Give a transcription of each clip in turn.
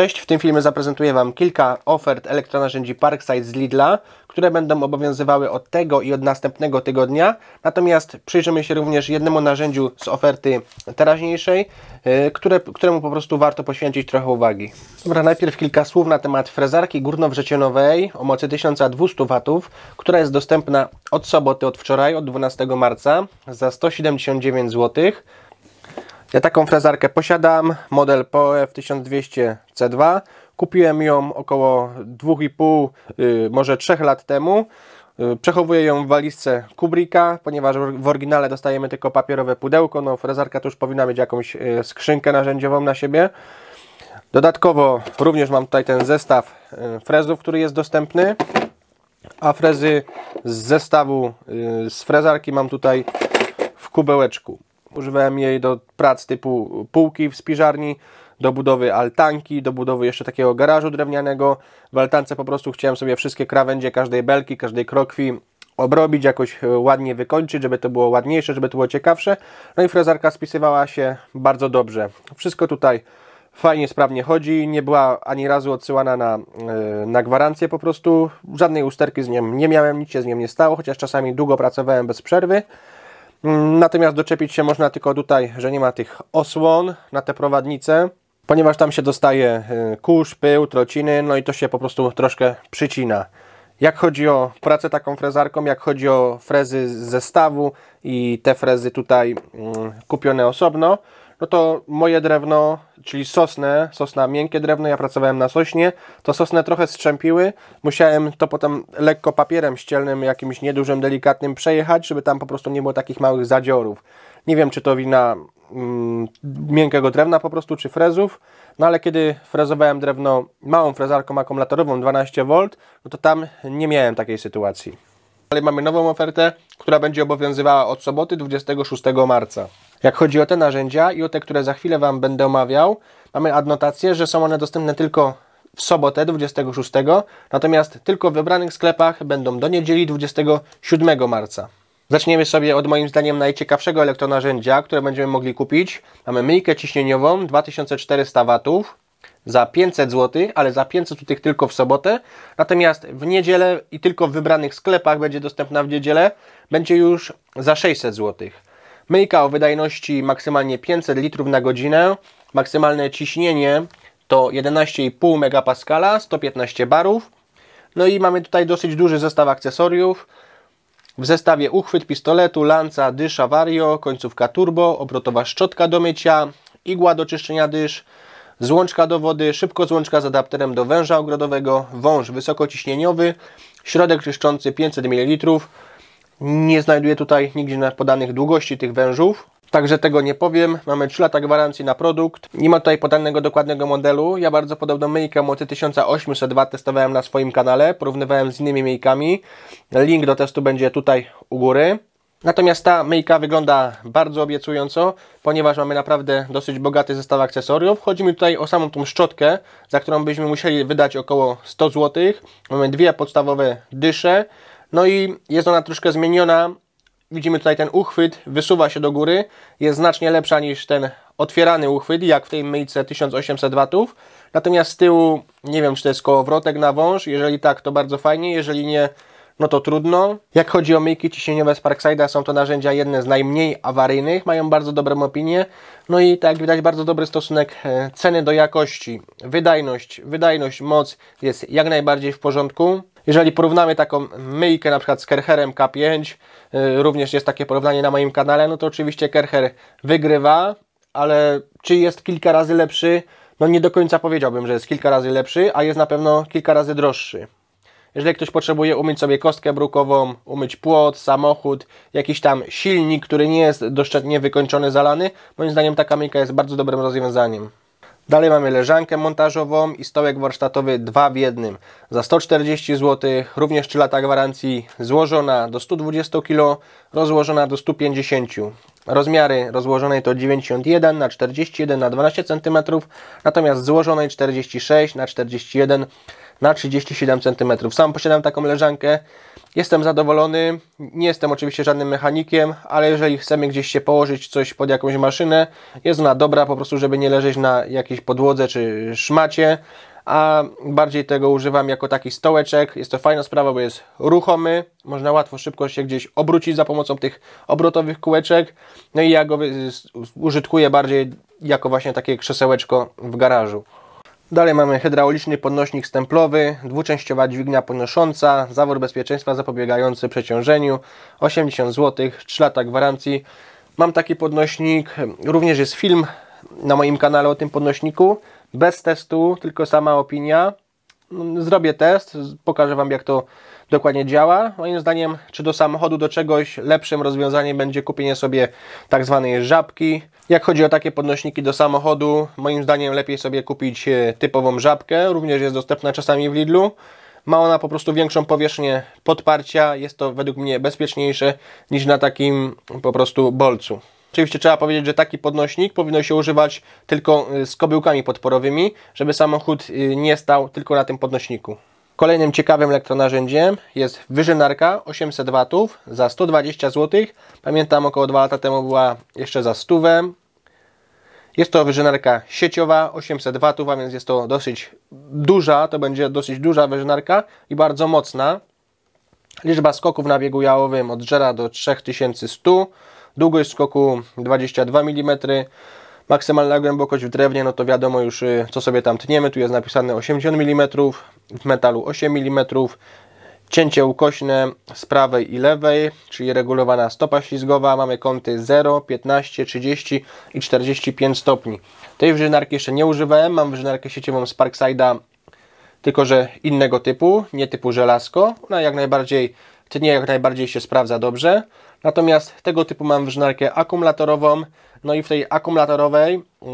Cześć, w tym filmie zaprezentuję Wam kilka ofert elektronarzędzi Parkside z Lidla, które będą obowiązywały od tego i od następnego tygodnia. Natomiast przyjrzymy się również jednemu narzędziu z oferty teraźniejszej, y, które, któremu po prostu warto poświęcić trochę uwagi. Dobra, najpierw kilka słów na temat frezarki górnowrzecionowej o mocy 1200 W, która jest dostępna od soboty, od wczoraj, od 12 marca za 179 zł. Ja taką frezarkę posiadam, model POEF 1200 C2. Kupiłem ją około 2,5, y, może 3 lat temu. Y, przechowuję ją w walizce Kubricka, ponieważ w oryginale dostajemy tylko papierowe pudełko. No, frezarka to już powinna mieć jakąś y, skrzynkę narzędziową na siebie. Dodatkowo również mam tutaj ten zestaw frezów, który jest dostępny. A frezy z zestawu z frezarki mam tutaj w kubełeczku. Używałem jej do prac typu półki w spiżarni, do budowy altanki, do budowy jeszcze takiego garażu drewnianego. W altance po prostu chciałem sobie wszystkie krawędzie każdej belki, każdej krokwi obrobić, jakoś e, ładnie wykończyć, żeby to było ładniejsze, żeby to było ciekawsze. No i frezarka spisywała się bardzo dobrze. Wszystko tutaj fajnie, sprawnie chodzi, nie była ani razu odsyłana na, e, na gwarancję po prostu, żadnej usterki z nią nie miałem, nic się z nią nie stało, chociaż czasami długo pracowałem bez przerwy. Natomiast doczepić się można tylko tutaj, że nie ma tych osłon na te prowadnice, ponieważ tam się dostaje y, kurz, pył, trociny, no i to się po prostu troszkę przycina. Jak chodzi o pracę taką frezarką, jak chodzi o frezy z zestawu i te frezy tutaj mm, kupione osobno, no to moje drewno, czyli sosnę, sosna miękkie drewno, ja pracowałem na sośnie, to sosnę trochę strzępiły, musiałem to potem lekko papierem ścielnym, jakimś niedużym, delikatnym przejechać, żeby tam po prostu nie było takich małych zadziorów. Nie wiem, czy to wina mm, miękkiego drewna po prostu, czy frezów, no ale kiedy frezowałem drewno małą frezarką akumulatorową 12V, no to tam nie miałem takiej sytuacji ale mamy nową ofertę, która będzie obowiązywała od soboty 26 marca. Jak chodzi o te narzędzia i o te, które za chwilę Wam będę omawiał, mamy adnotację, że są one dostępne tylko w sobotę 26, natomiast tylko w wybranych sklepach będą do niedzieli 27 marca. Zaczniemy sobie od moim zdaniem najciekawszego elektronarzędzia, które będziemy mogli kupić. Mamy myjkę ciśnieniową 2400 W, za 500 zł, ale za 500 zł tylko w sobotę. Natomiast w niedzielę i tylko w wybranych sklepach będzie dostępna w niedzielę, będzie już za 600 zł. Myjka o wydajności maksymalnie 500 litrów na godzinę, maksymalne ciśnienie to 11,5 MPa, 115 barów. No i mamy tutaj dosyć duży zestaw akcesoriów. W zestawie uchwyt pistoletu, lanca, dysza Vario, końcówka turbo, obrotowa szczotka do mycia, igła do czyszczenia dysz, złączka do wody, szybko złączka z adapterem do węża ogrodowego, wąż wysokociśnieniowy, środek czyszczący 500 ml. Nie znajduję tutaj nigdzie podanych długości tych wężów, Także tego nie powiem. Mamy 3 lata gwarancji na produkt. Nie ma tutaj podanego dokładnego modelu. Ja bardzo podobną myjkę Mocy 1802 testowałem na swoim kanale. Porównywałem z innymi myjkami. Link do testu będzie tutaj u góry. Natomiast ta myjka wygląda bardzo obiecująco, ponieważ mamy naprawdę dosyć bogaty zestaw akcesoriów. Chodzi mi tutaj o samą tą szczotkę, za którą byśmy musieli wydać około 100 zł. Mamy dwie podstawowe dysze, no i jest ona troszkę zmieniona. Widzimy tutaj ten uchwyt, wysuwa się do góry, jest znacznie lepsza niż ten otwierany uchwyt, jak w tej myjce 1800 W. Natomiast z tyłu, nie wiem czy to jest kołowrotek na wąż, jeżeli tak to bardzo fajnie, jeżeli nie no to trudno. Jak chodzi o myjki ciśnieniowe z Parkside'a, są to narzędzia jedne z najmniej awaryjnych, mają bardzo dobrą opinię, no i tak jak widać bardzo dobry stosunek e, ceny do jakości. Wydajność, wydajność, moc jest jak najbardziej w porządku. Jeżeli porównamy taką myjkę na przykład z Kercherem K5, e, również jest takie porównanie na moim kanale, no to oczywiście Kercher wygrywa, ale czy jest kilka razy lepszy? No nie do końca powiedziałbym, że jest kilka razy lepszy, a jest na pewno kilka razy droższy. Jeżeli ktoś potrzebuje umyć sobie kostkę brukową, umyć płot, samochód, jakiś tam silnik, który nie jest doszczętnie wykończony, zalany, moim zdaniem taka kamika jest bardzo dobrym rozwiązaniem. Dalej mamy leżankę montażową i stołek warsztatowy 2 w 1 za 140 zł, również 3 lata gwarancji, złożona do 120 kg, rozłożona do 150 Rozmiary rozłożonej to 91 na 41 na 12 cm, natomiast złożonej 46 na 41 na 37 cm. Sam posiadam taką leżankę, jestem zadowolony, nie jestem oczywiście żadnym mechanikiem, ale jeżeli chcemy gdzieś się położyć coś pod jakąś maszynę, jest ona dobra po prostu, żeby nie leżeć na jakiejś podłodze czy szmacie, a bardziej tego używam jako taki stołeczek. Jest to fajna sprawa, bo jest ruchomy, można łatwo, szybko się gdzieś obrócić za pomocą tych obrotowych kółeczek. No i ja go użytkuję bardziej jako właśnie takie krzesełeczko w garażu. Dalej mamy hydrauliczny podnośnik stemplowy, dwuczęściowa dźwignia podnosząca, zawór bezpieczeństwa zapobiegający przeciążeniu, 80 zł, 3 lata gwarancji. Mam taki podnośnik, również jest film na moim kanale o tym podnośniku, bez testu, tylko sama opinia. Zrobię test, pokażę Wam jak to dokładnie działa. Moim zdaniem, czy do samochodu, do czegoś lepszym rozwiązaniem będzie kupienie sobie tak zwanej żabki. Jak chodzi o takie podnośniki do samochodu, moim zdaniem lepiej sobie kupić e, typową żabkę. Również jest dostępna czasami w Lidlu. Ma ona po prostu większą powierzchnię podparcia. Jest to według mnie bezpieczniejsze niż na takim po prostu bolcu. Oczywiście trzeba powiedzieć, że taki podnośnik powinno się używać tylko e, z kobyłkami podporowymi, żeby samochód e, nie stał tylko na tym podnośniku. Kolejnym ciekawym elektronarzędziem jest wyżynarka 800 W za 120 zł. Pamiętam około 2 lata temu była jeszcze za 100 Jest to wyżynarka sieciowa 800 W, a więc jest to dosyć duża, to będzie dosyć duża wyżynarka i bardzo mocna. Liczba skoków na biegu jałowym od 0 do 3100, długość skoku 22 mm, Maksymalna głębokość w drewnie, no to wiadomo już y, co sobie tam tniemy. Tu jest napisane 80 mm, w metalu 8 mm. Cięcie ukośne z prawej i lewej, czyli regulowana stopa ślizgowa. Mamy kąty 0, 15, 30 i 45 stopni. Tej wyżynarki jeszcze nie używałem. Mam wyżynarkę sieciową z Parkside'a, tylko że innego typu, nie typu żelazko. Ona jak najbardziej tnie, jak najbardziej się sprawdza dobrze. Natomiast tego typu mam wyżynarkę akumulatorową no i w tej akumulatorowej y,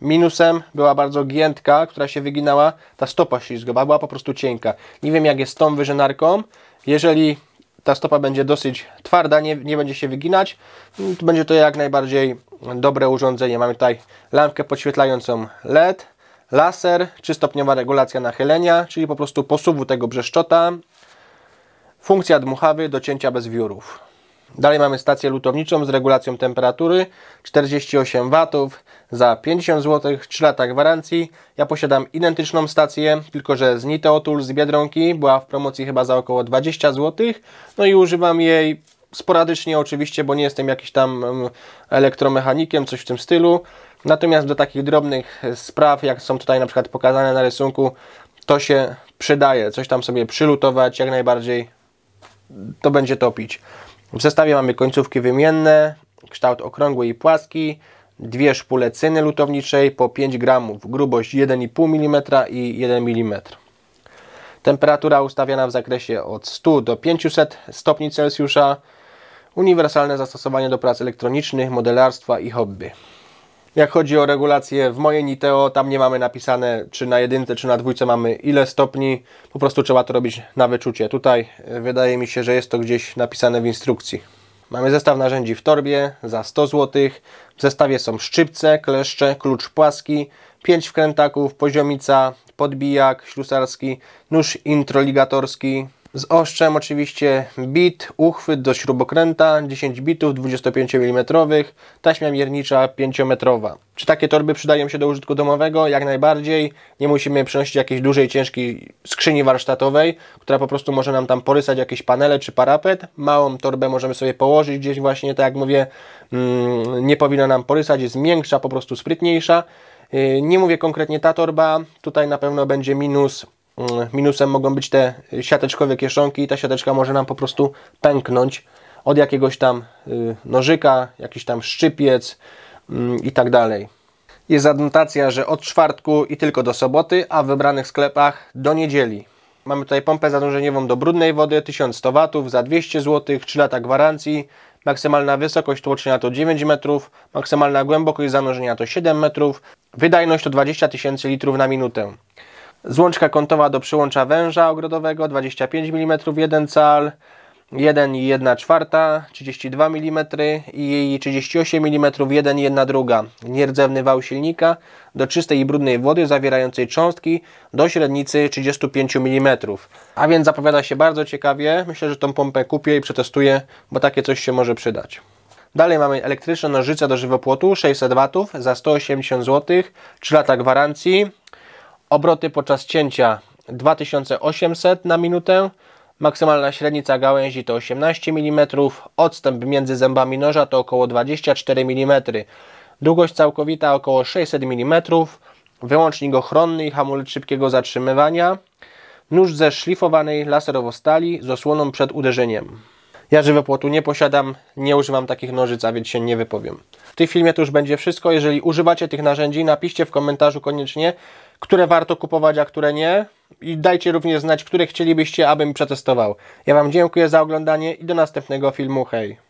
minusem była bardzo giętka, która się wyginała, ta stopa ślizgowa była po prostu cienka. Nie wiem jak jest z tą wyżynarką. Jeżeli ta stopa będzie dosyć twarda, nie, nie będzie się wyginać, no to będzie to jak najbardziej dobre urządzenie. Mamy tutaj lampkę podświetlającą LED, laser, trzystopniowa regulacja nachylenia, czyli po prostu posuwu tego brzeszczota, funkcja dmuchawy do cięcia bez wiórów. Dalej mamy stację lutowniczą z regulacją temperatury 48 W za 50 zł, 3 lata gwarancji. Ja posiadam identyczną stację, tylko że z Niteotul z Biedronki, była w promocji chyba za około 20 zł. No i używam jej sporadycznie oczywiście, bo nie jestem jakiś tam elektromechanikiem, coś w tym stylu. Natomiast do takich drobnych spraw, jak są tutaj na przykład pokazane na rysunku, to się przydaje. Coś tam sobie przylutować, jak najbardziej to będzie topić. W zestawie mamy końcówki wymienne, kształt okrągły i płaski, dwie szpule cyny lutowniczej po 5 gramów, grubość 1,5 mm i 1 mm. Temperatura ustawiana w zakresie od 100 do 500 stopni Celsjusza. Uniwersalne zastosowanie do prac elektronicznych, modelarstwa i hobby. Jak chodzi o regulację w mojej Niteo, tam nie mamy napisane, czy na jedynce, czy na dwójce mamy ile stopni. Po prostu trzeba to robić na wyczucie. Tutaj e, wydaje mi się, że jest to gdzieś napisane w instrukcji. Mamy zestaw narzędzi w torbie za 100 zł. W zestawie są szczypce, kleszcze, klucz płaski, 5 wkrętaków, poziomica, podbijak ślusarski, nóż introligatorski, z ostrzem oczywiście bit, uchwyt do śrubokręta 10 bitów 25 mm, taśma miernicza 5-metrowa. Czy takie torby przydają się do użytku domowego? Jak najbardziej. Nie musimy przynosić jakiejś dużej, ciężkiej skrzyni warsztatowej, która po prostu może nam tam porysać jakieś panele czy parapet. Małą torbę możemy sobie położyć gdzieś właśnie, tak jak mówię, mm, nie powinna nam porysać, jest miększa, po prostu sprytniejsza. Y, nie mówię konkretnie ta torba, tutaj na pewno będzie minus Mm, minusem mogą być te siateczkowe kieszonki i ta siateczka może nam po prostu pęknąć od jakiegoś tam y, nożyka, jakiś tam szczypiec mm, i tak dalej. Jest adnotacja, że od czwartku i tylko do soboty, a w wybranych sklepach do niedzieli. Mamy tutaj pompę zadążeniową do brudnej wody 1100 W za 200 zł, 3 lata gwarancji. Maksymalna wysokość tłoczenia to 9 metrów, maksymalna głębokość zanurzenia to 7 metrów, wydajność to 20 tysięcy litrów na minutę. Złączka kątowa do przyłącza węża ogrodowego 25 mm, 1 cal, 1 i 1 czwarta, 32 mm i 38 mm 1 i 1 druga. Nierdzewny wał silnika do czystej i brudnej wody zawierającej cząstki do średnicy 35 mm. A więc zapowiada się bardzo ciekawie. Myślę, że tą pompę kupię i przetestuję, bo takie coś się może przydać. Dalej mamy elektryczne nożyce do żywopłotu 600 W za 180 zł, 3 lata gwarancji. Obroty podczas cięcia 2800 na minutę. Maksymalna średnica gałęzi to 18 mm. Odstęp między zębami noża to około 24 mm. Długość całkowita około 600 mm. Wyłącznik ochronny i hamulec szybkiego zatrzymywania. Nóż ze szlifowanej laserowo stali z osłoną przed uderzeniem. Ja żywopłotu nie posiadam, nie używam takich nożyc, a więc się nie wypowiem. W tym filmie to już będzie wszystko. Jeżeli używacie tych narzędzi, napiszcie w komentarzu koniecznie, które warto kupować, a które nie. I dajcie również znać, które chcielibyście, abym przetestował. Ja Wam dziękuję za oglądanie i do następnego filmu. Hej!